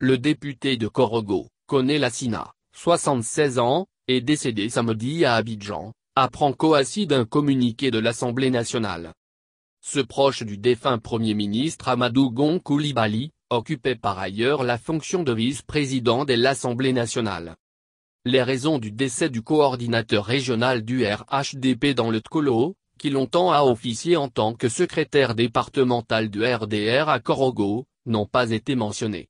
le député de Corogo, Kone Lassina, 76 ans, est décédé samedi à Abidjan, apprend Coassi d'un communiqué de l'Assemblée nationale. Ce proche du défunt Premier ministre Amadou Gon occupait par ailleurs la fonction de vice-président de l'Assemblée nationale. Les raisons du décès du coordinateur régional du RHDP dans le Tkolo, qui longtemps a officié en tant que secrétaire départemental du RDR à Korogo, n'ont pas été mentionnées.